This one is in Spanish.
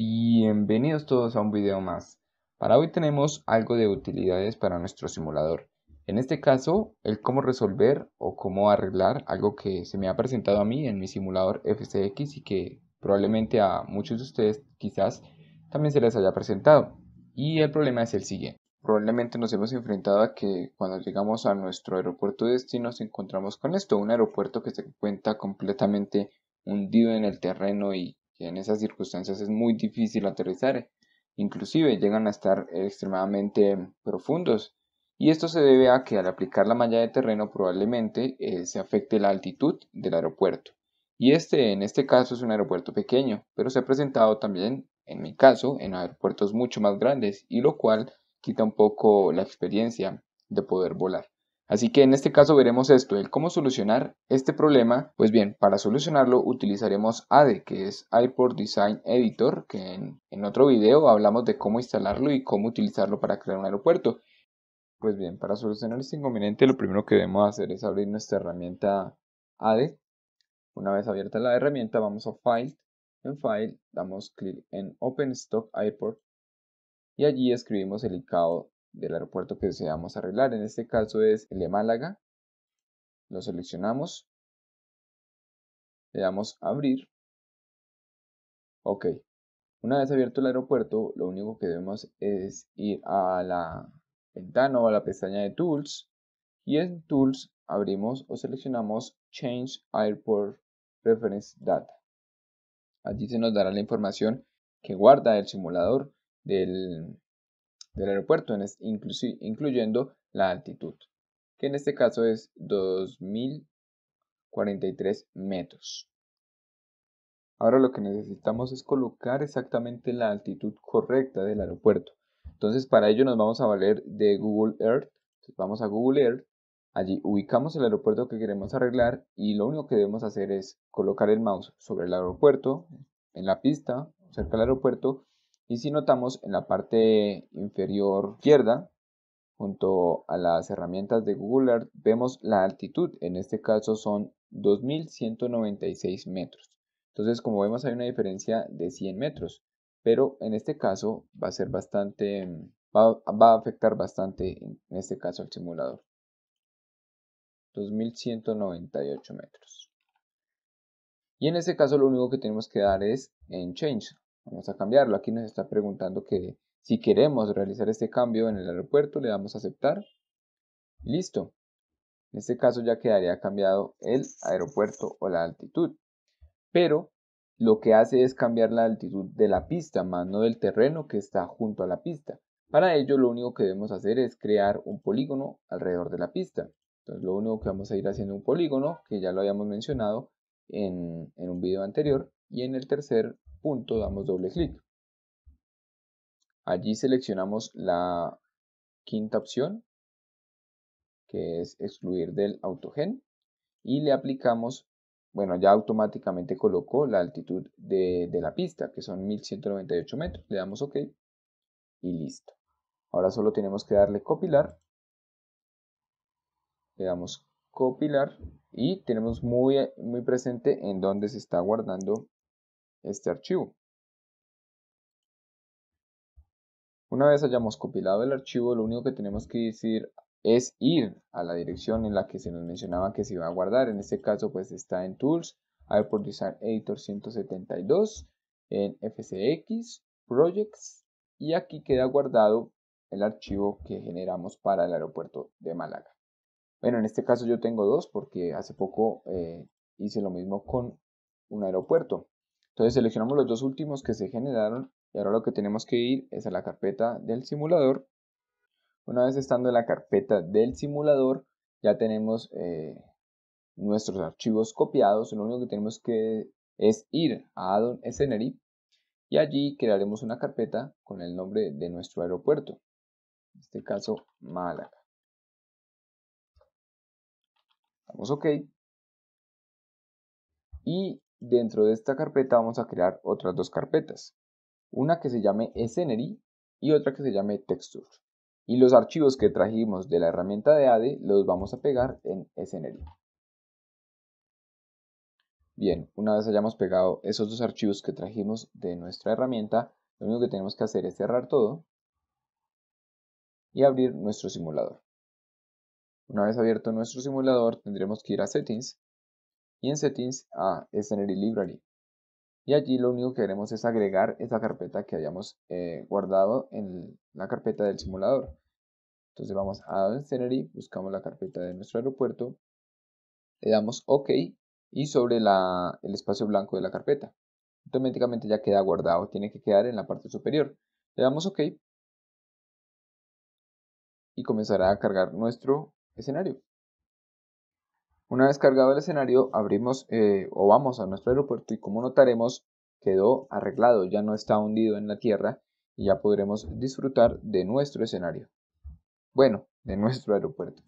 Bienvenidos todos a un video más. Para hoy tenemos algo de utilidades para nuestro simulador. En este caso, el cómo resolver o cómo arreglar algo que se me ha presentado a mí en mi simulador FCX y que probablemente a muchos de ustedes quizás también se les haya presentado. Y el problema es el siguiente. Probablemente nos hemos enfrentado a que cuando llegamos a nuestro aeropuerto de destino nos encontramos con esto, un aeropuerto que se encuentra completamente hundido en el terreno y en esas circunstancias es muy difícil aterrizar, inclusive llegan a estar extremadamente profundos. Y esto se debe a que al aplicar la malla de terreno probablemente eh, se afecte la altitud del aeropuerto. Y este en este caso es un aeropuerto pequeño, pero se ha presentado también, en mi caso, en aeropuertos mucho más grandes, y lo cual quita un poco la experiencia de poder volar. Así que en este caso veremos esto, el cómo solucionar este problema. Pues bien, para solucionarlo utilizaremos ADE, que es iPort Design Editor, que en, otro video hablamos de cómo instalarlo y cómo utilizarlo para crear un aeropuerto. Pues bien, para solucionar este inconveniente lo primero que debemos hacer es abrir nuestra herramienta ADE. Una vez abierta la herramienta vamos a File. En File damos clic en Open Stock Airport y allí escribimos el ICAO del aeropuerto que deseamos arreglar. En este caso es el de Málaga. Lo seleccionamos. Le damos abrir. Ok. Una vez abierto el aeropuerto, lo único que debemos es ir a la ventana o a la pestaña de Tools. Y en Tools abrimos o seleccionamos Change Airport Reference Data. Allí se nos dará la información que guarda el simulador del del aeropuerto, incluyendo la altitud, que en este caso es 2.043 metros. Ahora lo que necesitamos es colocar exactamente la altitud correcta del aeropuerto. Entonces para ello nos vamos a valer de Google Earth. vamos a Google Earth, allí ubicamos el aeropuerto que queremos arreglar y lo único que debemos hacer es colocar el mouse sobre el aeropuerto, en la pista, cerca del aeropuerto y si notamos en la parte inferior izquierda, junto a las herramientas de Google Earth, vemos la altitud. En este caso son 2196 metros. Entonces, como vemos, hay una diferencia de 100 metros. Pero en este caso va a ser bastante, mm, va, a afectar bastante en este caso al simulador. 2198 metros. Y en este caso lo único que tenemos que dar es en change, Vamos a cambiarlo. Aquí nos está preguntando que si queremos realizar este cambio en el aeropuerto, le damos a aceptar. Listo. En este caso ya quedaría cambiado el aeropuerto o la altitud. Pero lo que hace es cambiar la altitud de la pista, más no del terreno que está junto a la pista. Para ello lo único que debemos hacer es crear un polígono alrededor de la pista. Entonces lo único que vamos a ir haciendo un polígono, que ya lo habíamos mencionado en, en un video anterior, y en el tercer punto damos doble clic. Allí seleccionamos la quinta opción, que es excluir del autogen, y le aplicamos, bueno, ya automáticamente colocó la altitud de, la pista, que son 1198 metros. Le damos OK y listo. Ahora solo tenemos que darle copilar. Le damos copilar y tenemos muy, muy presente en dónde se está guardando este archivo. Una vez hayamos compilado el archivo, lo único que tenemos que decir es ir a la dirección en la que se nos mencionaba que se iba a guardar. En este caso, pues está en Tools, Airport Design Editor 172, en FCX, Projects, y aquí queda guardado el archivo que generamos para el aeropuerto de Málaga. Bueno, en este caso yo tengo dos porque hace poco eh, hice lo mismo con un aeropuerto. Entonces seleccionamos los dos últimos que se generaron y ahora lo que tenemos que ir es a la carpeta del simulador. Una vez estando en la carpeta del simulador ya tenemos eh, nuestros archivos copiados. Lo único que tenemos que es ir a Addon Scenery y allí crearemos una carpeta con el nombre de nuestro aeropuerto. En este caso, Málaga. Damos OK. Y Dentro de esta carpeta vamos a crear otras dos carpetas, una que se llame Scenery y otra que se llame Texture. Y los archivos que trajimos de la herramienta de ADE los vamos a pegar en Scenery. Bien, una vez hayamos pegado esos dos archivos que trajimos de nuestra herramienta, lo único que tenemos que hacer es cerrar todo y abrir nuestro simulador. Una vez abierto nuestro simulador, tendremos que ir a Settings y en settings a ah, scenery library y allí lo único que haremos es agregar esa carpeta que hayamos eh, guardado en la carpeta del simulador entonces vamos a scenery buscamos la carpeta de nuestro aeropuerto le damos ok y sobre el espacio blanco de la carpeta automáticamente ya queda guardado tiene que quedar en la parte superior le damos ok y comenzará a cargar nuestro escenario una vez cargado el escenario, abrimos eh, o vamos a nuestro aeropuerto y como notaremos, quedó arreglado, ya no está hundido en la tierra y ya podremos disfrutar de nuestro escenario. Bueno, de nuestro aeropuerto.